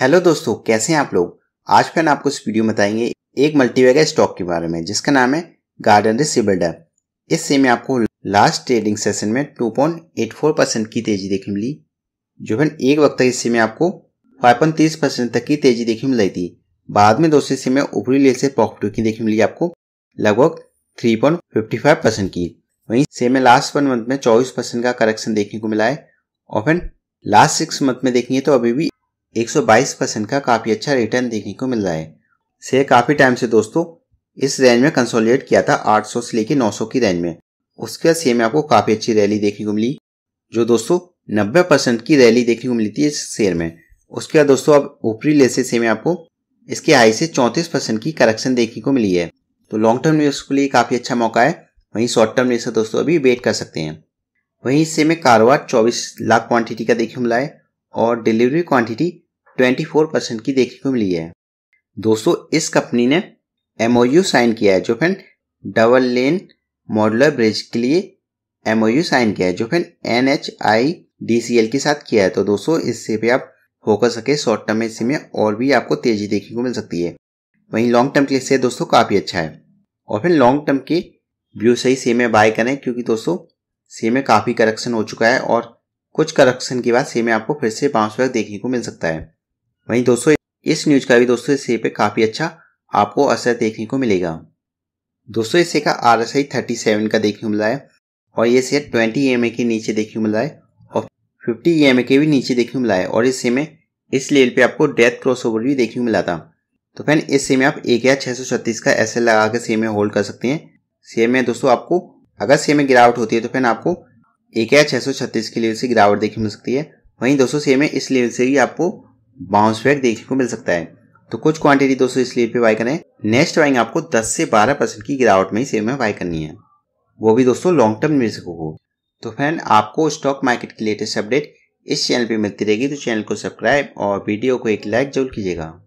hello दोस्तों कैसे हैं आप लोग आज फिर आपको इस वीडियो में बताएंगे एक मल्टीवेगा स्टॉक के बारे में जिसका नाम है गार्डन रिसिबल्डर इस से में आपको लास्ट ट्रेडिंग सेशन में 2.84 परसेंट की तेजी देखने मिली जो फिर एक वक्त इस में आपको 5.30 परसेंट तक की तेजी देखने मिली थी बाद में दोस्तों इस में ऊपरी लेल से प्रॉफिट की देखने मिली आपको लगभग 3.55 परसेंट की वहीं से में लास्ट वन मंथ में चौबीस परसेंट का करेक्शन देखने को मिला है और फिर लास्ट सिक्स मंथ में देखेंगे तो अभी भी 122 परसेंट का काफ़ी अच्छा रिटर्न देखने को मिल रहा है शेयर काफ़ी टाइम से दोस्तों इस रेंज में कंसोलिडेट किया था 800 से लेकर 900 की रेंज में उसके बाद शेयर में आपको काफ़ी अच्छी रैली देखने को मिली जो दोस्तों 90 परसेंट की रैली देखने को मिली थी इस शेयर में उसके बाद दोस्तों अब ऊपरी ले से में आपको इसके हाई से चौंतीस परसेंट की करेक्शन देखने को मिली है तो लॉन्ग टर्म निवेश के लिए काफ़ी अच्छा मौका है वहीं शॉर्ट टर्म निवेशक दोस्तों अभी वेट कर सकते हैं वहीं इस शेयर में कारोबार चौबीस लाख क्वांटिटी का देखने को मिला है और डिलीवरी क्वांटिटी 24 की देखने को मिली है दोस्तों इस कंपनी ने एमओयू साइन किया है जो फिर डबल लेन मॉडुलर ब्रिज के लिए एमओयू साइन किया है जो फिर N H I D C L के साथ किया है तो दोस्तों इससे भी आप फोकस सके शॉर्ट टर्म में इसमें और भी आपको तेजी देखने को मिल सकती है वहीं लॉन्ग टर्म के लिए से दोस्तों काफ़ी अच्छा है और फिर लॉन्ग टर्म के व्यू से ही सेम बाय करें क्योंकि दोस्तों सेम काफ़ी करेक्शन हो चुका है और कुछ करेक्शन के बाद सेम आपको फिर से बाउंस बैक देखने को मिल सकता है वहीं दोस्तों इस न्यूज का भी दोस्तों इस पे काफी अच्छा आपको असर देखने को मिलेगा दोस्तों इस का R S I thirty seven का देखने को मिला है और ये शेयर ट्वेंटी ई के नीचे देखने को मिला है और फिफ्टी ई के भी नीचे देखने को मिला है और इस में इस लेवल पे आपको डेथ क्रॉस ओवर भी देखने को मिला था तो फैन इस सेम में आप एक हजार छह सौ छत्तीस का एस लगा के सेम में होल्ड कर सकते हैं सेम में दोस्तों आपको अगर सेम में गिरावट होती है तो फैन आपको एक हजार छह सौ छत्तीस के लेवल से गिरावट देखने मिल सकती है वहीं दोस्तों सेम में इस लेवल से भी आपको बाउंस बैक देखने को मिल सकता है तो कुछ क्वांटिटी दोस्तों इसलिए पे बाय करें नेक्स्ट बाइंग आपको 10 से 12 परसेंट की गिरावट में ही सेम में बाय करनी है वो भी दोस्तों लॉन्ग टर्म निवेशकों को तो फ्रेंड आपको स्टॉक मार्केट की लेटेस्ट अपडेट इस चैनल पे मिलती रहेगी तो चैनल को सब्सक्राइब और वीडियो को एक लाइक जरूर कीजिएगा